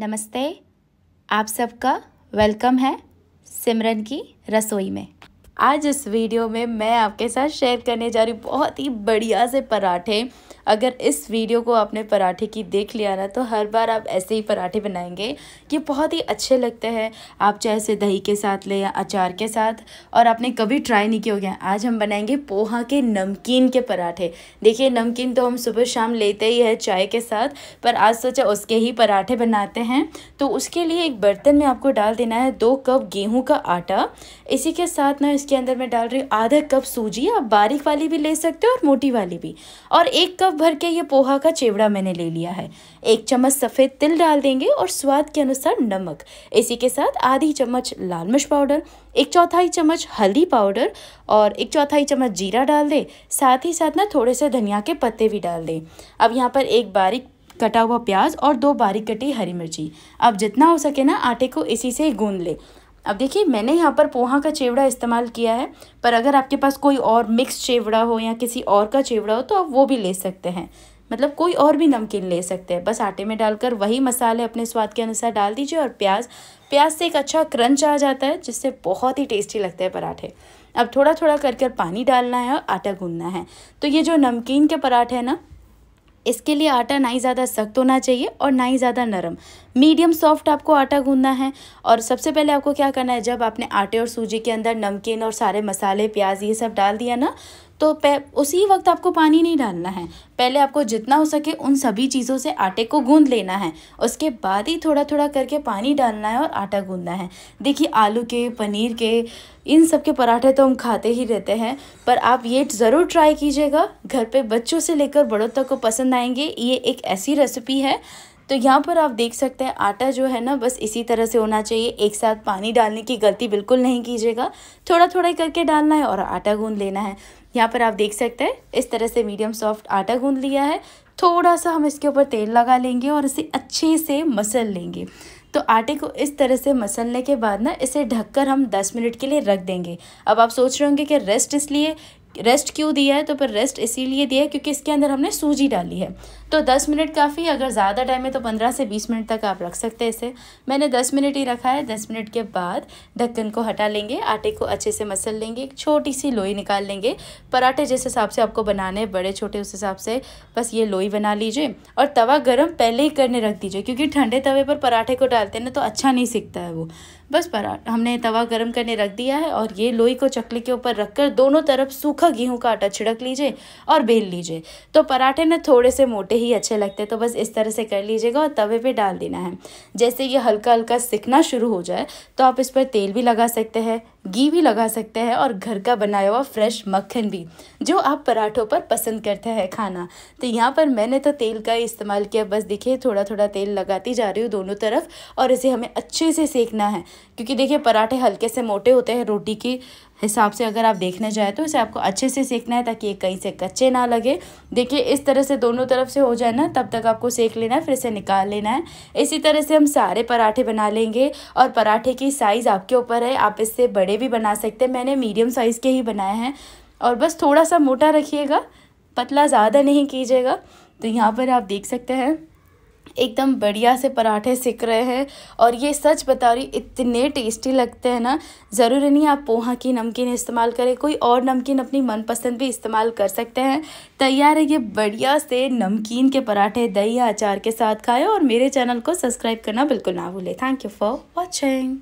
नमस्ते आप सबका वेलकम है सिमरन की रसोई में आज इस वीडियो में मैं आपके साथ शेयर करने जा रही बहुत ही बढ़िया से पराठे अगर इस वीडियो को आपने पराठे की देख लिया ना तो हर बार आप ऐसे ही पराठे बनाएंगे ये बहुत ही अच्छे लगते हैं आप चाहे से दही के साथ ले या अचार के साथ और आपने कभी ट्राई नहीं किया गया आज हम बनाएंगे पोहा के नमकीन के पराठे देखिए नमकीन तो हम सुबह शाम लेते ही है चाय के साथ पर आज सोचा उसके ही पराठे बनाते हैं तो उसके लिए एक बर्तन में आपको डाल देना है दो कप गेहूँ का आटा इसी के साथ ना इस इसके अंदर मैं डाल रही हूँ आधा कप सूजी आप बारीक वाली भी ले सकते हो और मोटी वाली भी और एक कप भर के ये पोहा का चेवड़ा मैंने ले लिया है एक चम्मच सफ़ेद तिल डाल देंगे और स्वाद के अनुसार नमक इसी के साथ आधी चम्मच लाल मिर्च पाउडर एक चौथाई चम्मच हल्दी पाउडर और एक चौथाई चम्मच जीरा डाल दें साथ ही साथ ना थोड़े से धनिया के पत्ते भी डाल दें अब यहाँ पर एक बारीक कटा हुआ प्याज और दो बारीक कटी हरी मिर्ची अब जितना हो सके ना आटे को इसी से गूंद ले अब देखिए मैंने यहाँ पर पोहा का चेवड़ा इस्तेमाल किया है पर अगर आपके पास कोई और मिक्स चेवड़ा हो या किसी और का चेवड़ा हो तो आप वो भी ले सकते हैं मतलब कोई और भी नमकीन ले सकते हैं बस आटे में डालकर वही मसाले अपने स्वाद के अनुसार डाल दीजिए और प्याज प्याज से एक अच्छा क्रंच आ जाता है जिससे बहुत ही टेस्टी लगते हैं पराठे अब थोड़ा थोड़ा कर कर पानी डालना है और आटा गूंदना है तो ये जो नमकीन के पराठे हैं ना इसके लिए आटा ना ही ज़्यादा सख्त होना चाहिए और ना ही ज़्यादा नरम मीडियम सॉफ्ट आपको आटा गूंदना है और सबसे पहले आपको क्या करना है जब आपने आटे और सूजी के अंदर नमकीन और सारे मसाले प्याज ये सब डाल दिया ना तो उसी वक्त आपको पानी नहीं डालना है पहले आपको जितना हो सके उन सभी चीज़ों से आटे को गूंद लेना है उसके बाद ही थोड़ा थोड़ा करके पानी डालना है और आटा गूंदना है देखिए आलू के पनीर के इन सब के पराठे तो हम खाते ही रहते हैं पर आप ये ज़रूर ट्राई कीजिएगा घर पे बच्चों से लेकर बड़ों तक को पसंद आएंगे ये एक ऐसी रेसिपी है तो यहाँ पर आप देख सकते हैं आटा जो है ना बस इसी तरह से होना चाहिए एक साथ पानी डालने की गलती बिल्कुल नहीं कीजिएगा थोड़ा थोड़ा करके डालना है और आटा गूंद लेना है यहाँ पर आप देख सकते हैं इस तरह से मीडियम सॉफ्ट आटा गूंद लिया है थोड़ा सा हम इसके ऊपर तेल लगा लेंगे और इसे अच्छे से मसल लेंगे तो आटे को इस तरह से मसलने के बाद ना इसे ढककर हम 10 मिनट के लिए रख देंगे अब आप सोच रहे होंगे कि रेस्ट इसलिए रेस्ट क्यों दिया है तो पर रेस्ट इसीलिए दिया है क्योंकि इसके अंदर हमने सूजी डाली है तो दस मिनट काफ़ी अगर ज़्यादा टाइम है तो पंद्रह से बीस मिनट तक आप रख सकते हैं इसे मैंने दस मिनट ही रखा है दस मिनट के बाद ढक्कन को हटा लेंगे आटे को अच्छे से मसल लेंगे एक छोटी सी लोई निकाल लेंगे पराठे जिस हिसाब से आपको बनाने बड़े छोटे उस हिसाब से बस ये लोई बना लीजिए और तवा गर्म पहले ही करने रख दीजिए क्योंकि ठंडे तवे पर पराठे को डालते हैं ना तो अच्छा नहीं सीखता है वो बस परा हमने तवा गर्म करने रख दिया है और ये लोई को चकली के ऊपर रखकर दोनों तरफ सूखा गेहूं का आटा छिड़क लीजिए और बेल लीजिए तो पराठे ना थोड़े से मोटे ही अच्छे लगते हैं तो बस इस तरह से कर लीजिएगा और तवे पे डाल देना है जैसे ये हल्का हल्का सिकना शुरू हो जाए तो आप इस पर तेल भी लगा सकते हैं घी भी लगा सकते हैं और घर का बनाया हुआ फ्रेश मक्खन भी जो आप पराठों पर पसंद करते हैं खाना तो यहाँ पर मैंने तो तेल का इस्तेमाल किया बस देखिए थोड़ा थोड़ा तेल लगाती जा रही हूँ दोनों तरफ और इसे हमें अच्छे से सेकना है क्योंकि देखिए पराठे हल्के से मोटे होते हैं रोटी के हिसाब से अगर आप देखने जाए तो इसे आपको अच्छे से सेकना है ताकि ये कहीं से कच्चे ना लगे देखिए इस तरह से दोनों तरफ से हो जाए ना तब तक आपको सेक लेना है फिर इसे निकाल लेना है इसी तरह से हम सारे पराठे बना लेंगे और पराठे की साइज़ आपके ऊपर है आप इससे बड़े भी बना सकते हैं मैंने मीडियम साइज़ के ही बनाए हैं और बस थोड़ा सा मोटा रखिएगा पतला ज़्यादा नहीं कीजिएगा तो यहाँ पर आप देख सकते हैं एकदम बढ़िया से पराठे सिक रहे हैं और ये सच बता रही इतने टेस्टी लगते हैं ना ज़रूरी नहीं आप पोहा की नमकीन इस्तेमाल करें कोई और नमकीन अपनी मनपसंद भी इस्तेमाल कर सकते हैं तैयार है ये बढ़िया से नमकीन के पराठे दही या अचार के साथ खाए और मेरे चैनल को सब्सक्राइब करना बिल्कुल ना भूलें थैंक यू फॉर वॉचिंग